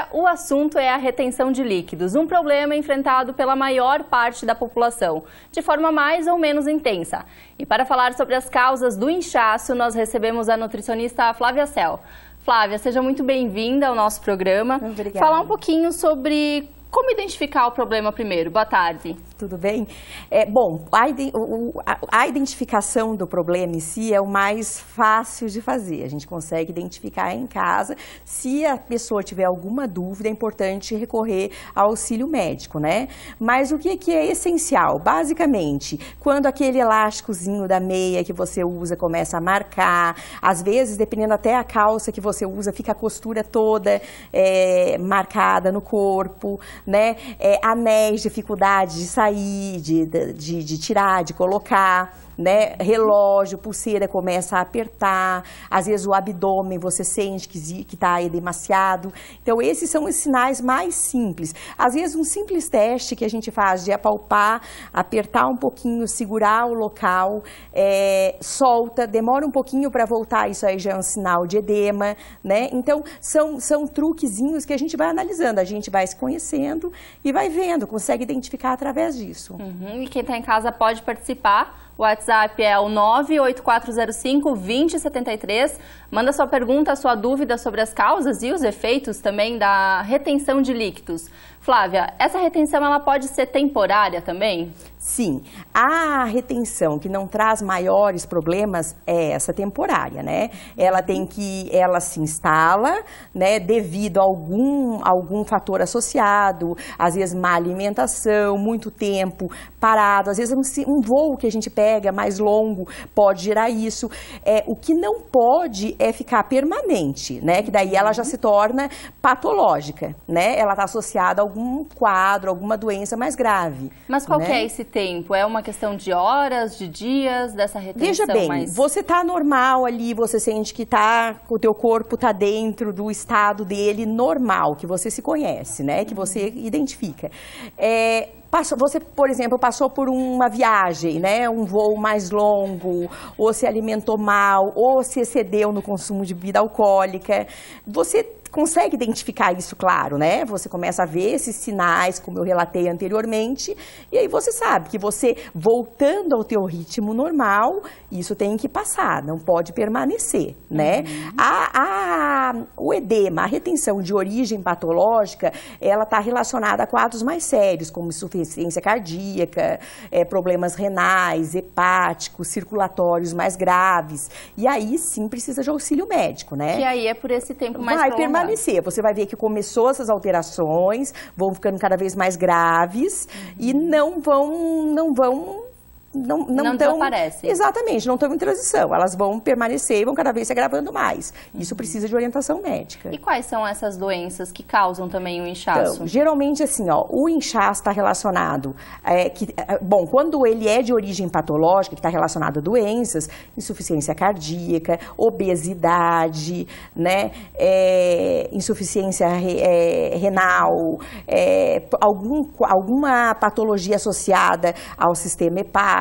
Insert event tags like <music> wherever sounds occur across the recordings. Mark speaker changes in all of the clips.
Speaker 1: Agora, o assunto é a retenção de líquidos, um problema enfrentado pela maior parte da população, de forma mais ou menos intensa. E para falar sobre as causas do inchaço, nós recebemos a nutricionista Flávia Cel. Flávia, seja muito bem-vinda ao nosso programa.
Speaker 2: Obrigada. Falar um pouquinho sobre como identificar o problema primeiro. Boa tarde tudo bem? É, bom, a, a, identificação do problema em si é o mais fácil de fazer. A gente consegue identificar em casa. Se a pessoa tiver alguma dúvida, é importante recorrer ao auxílio médico, né? Mas o que, que é essencial? Basicamente, quando aquele elásticozinho da meia que você usa começa a marcar, às vezes, dependendo até a calça que você usa, fica a costura toda é, marcada no corpo, né? É, eh, anéis, dificuldade de sair de, de, de tirar, de colocar né? Relógio, pulseira começa a apertar, às vezes o abdômen você sente que está edemaciado. Então, esses são os sinais mais simples. Às vezes, um simples teste que a gente faz de apalpar, apertar um pouquinho, segurar o local, é, solta, demora um pouquinho para voltar, isso aí já é um sinal de edema, né? Então, são, são truquezinhos que a gente vai analisando, a gente vai se conhecendo e vai vendo, consegue identificar através disso. Uhum,
Speaker 1: e quem está em casa pode participar o WhatsApp é o 98405-2073. Manda sua pergunta, sua dúvida sobre as causas e os efeitos também da retenção de líquidos. Flávia, essa retenção ela pode ser temporária também?
Speaker 2: Sim, a retenção que não traz maiores problemas é essa temporária, né? Ela tem que, ela se instala, né, devido a algum, algum fator associado, às vezes má alimentação, muito tempo parado, às vezes um, um voo que a gente pega mais longo pode gerar isso. É, o que não pode é ficar permanente, né? Que daí ela já uhum. se torna patológica, né? Ela está associada a algum quadro, alguma doença mais grave. Mas qual né? que é né? esse tempo? É uma questão de horas, de dias, dessa retenção? Veja bem, você tá normal ali, você sente que tá, o teu corpo tá dentro do estado dele normal, que você se conhece, né? Que você uhum. identifica. É, Passou, você, por exemplo, passou por uma viagem, né, um voo mais longo, ou se alimentou mal, ou se excedeu no consumo de bebida alcoólica, você consegue identificar isso, claro, né? Você começa a ver esses sinais, como eu relatei anteriormente, e aí você sabe que você, voltando ao teu ritmo normal, isso tem que passar, não pode permanecer, né? Uhum. A, a, o edema, a retenção de origem patológica, ela está relacionada a quadros mais sérios, como insuficiência cardíaca, é, problemas renais, hepáticos, circulatórios mais graves, e aí sim precisa de auxílio médico, né? Que
Speaker 1: aí é por esse tempo mais Vai,
Speaker 2: fortalecer. Você vai ver que começou essas alterações, vão ficando cada vez mais graves uhum. e não vão, não vão não, não, não tão, desaparecem. Exatamente, não estão em transição. Elas vão permanecer e vão cada vez se agravando mais. Isso uhum. precisa de orientação médica. E
Speaker 1: quais são essas doenças que causam também o inchaço? Então,
Speaker 2: geralmente, assim, ó, o inchaço está relacionado... É, que, é, bom, quando ele é de origem patológica, que está relacionado a doenças, insuficiência cardíaca, obesidade, né, é, insuficiência re, é, renal, é, algum, alguma patologia associada ao sistema hepático,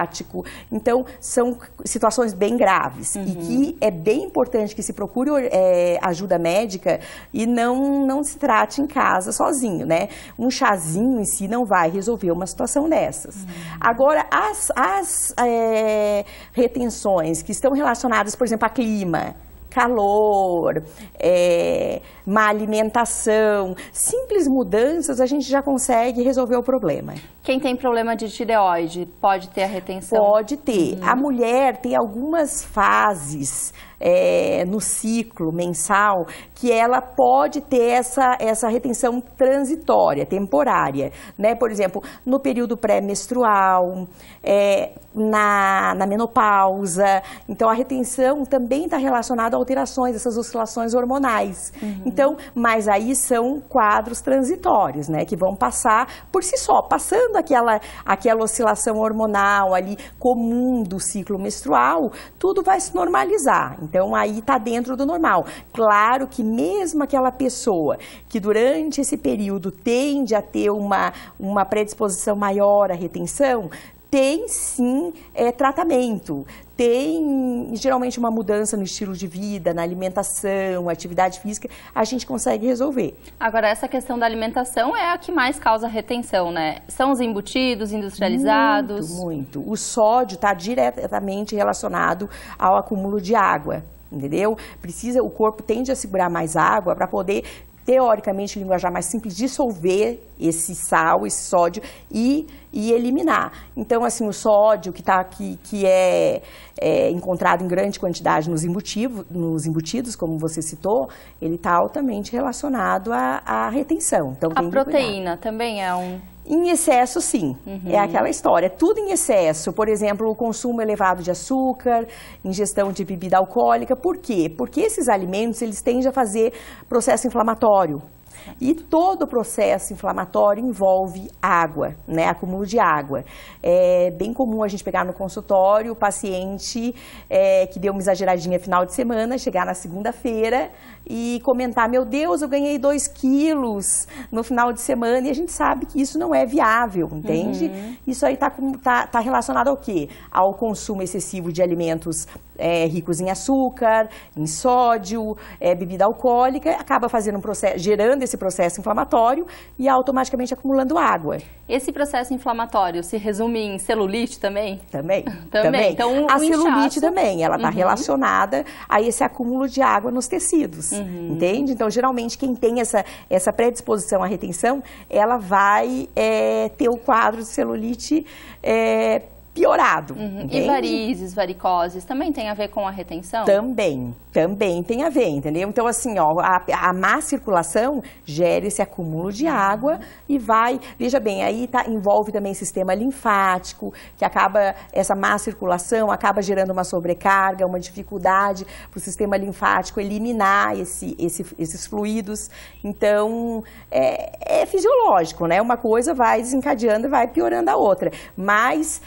Speaker 2: então, são situações bem graves uhum. e que é bem importante que se procure é, ajuda médica e não, não se trate em casa sozinho, né? Um chazinho em si não vai resolver uma situação dessas. Uhum. Agora, as, as é, retenções que estão relacionadas, por exemplo, a clima, calor, é, má alimentação, simples mudanças, a gente já consegue resolver o problema.
Speaker 1: Quem tem problema de tireoide
Speaker 2: pode ter a retenção? Pode ter. A uhum. mulher tem algumas fases é, no ciclo mensal, que ela pode ter essa, essa retenção transitória, temporária. Né? Por exemplo, no período pré-menstrual, é, na, na menopausa. Então, a retenção também está relacionada a alterações, essas oscilações hormonais. Uhum. Então, mas aí são quadros transitórios, né? Que vão passar por si só, passando aquela, aquela oscilação hormonal ali comum do ciclo menstrual, tudo vai se normalizar. Então, aí está dentro do normal. Claro que mesmo aquela pessoa que durante esse período tende a ter uma, uma predisposição maior à retenção, tem sim é, tratamento, tem geralmente uma mudança no estilo de vida, na alimentação, atividade física, a gente consegue resolver. Agora, essa
Speaker 1: questão da alimentação é a que mais causa retenção, né? São os embutidos, industrializados? Muito,
Speaker 2: muito. O sódio está diretamente relacionado ao acúmulo de água entendeu? Precisa, o corpo tende a segurar mais água para poder teoricamente, em linguajar mais simples, dissolver esse sal, esse sódio e, e eliminar. Então, assim, o sódio que, tá, que, que é, é encontrado em grande quantidade nos, embutivo, nos embutidos, como você citou, ele está altamente relacionado à, à retenção. Então, a proteína
Speaker 1: também é um
Speaker 2: em excesso, sim.
Speaker 1: É uhum. É aquela
Speaker 2: história. É tudo em excesso. Por exemplo, o consumo elevado de açúcar, ingestão de bebida alcoólica. Por quê? Porque esses alimentos, eles tendem a fazer processo inflamatório. E todo o processo inflamatório envolve água, né? Acúmulo de água. É bem comum a gente pegar no consultório o paciente é, que deu uma exageradinha final de semana, chegar na segunda-feira e comentar: meu Deus, eu ganhei 2 quilos no final de semana. E a gente sabe que isso não é viável, entende? Uhum. Isso aí está tá, tá relacionado ao quê? Ao consumo excessivo de alimentos é, ricos em açúcar, em sódio, é, bebida alcoólica, acaba fazendo um processo, gerando esse processo inflamatório e automaticamente acumulando água.
Speaker 1: Esse processo inflamatório se resume em celulite também? Também. <laughs> também. também. Então, a celulite também, ela está uhum.
Speaker 2: relacionada a esse acúmulo de água nos tecidos, uhum. entende? Então, geralmente, quem tem essa, essa predisposição à retenção, ela vai é, ter o quadro de celulite é, piorado. Uhum. E varizes,
Speaker 1: varicoses, também tem a ver com a retenção? Também,
Speaker 2: também tem a ver, entendeu? Então, assim, ó, a, a má circulação gera esse acúmulo de uhum. água uhum. e vai, veja bem, aí tá, envolve também sistema linfático, que acaba, essa má circulação acaba gerando uma sobrecarga, uma dificuldade para o sistema linfático eliminar esse, esse, esses fluidos. Então, é, é fisiológico, né? Uma coisa vai desencadeando e vai piorando a outra. Mas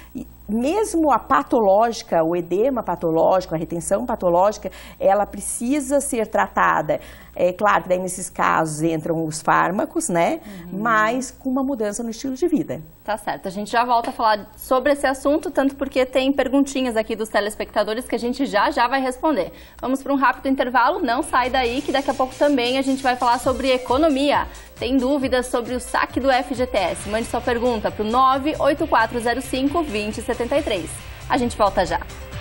Speaker 2: mesmo a patológica, o edema patológico, a retenção patológica, ela precisa ser tratada. É claro que daí nesses casos entram os fármacos, né? Uhum. Mas com uma mudança no estilo de vida.
Speaker 1: Tá certo. A gente já volta a falar sobre esse assunto, tanto porque tem perguntinhas aqui dos telespectadores que a gente já já vai responder. Vamos para um rápido intervalo, não sai daí que daqui a pouco também a gente vai falar sobre economia. Tem dúvidas sobre o saque do FGTS? Mande sua pergunta para o 98405 2073. A gente volta já.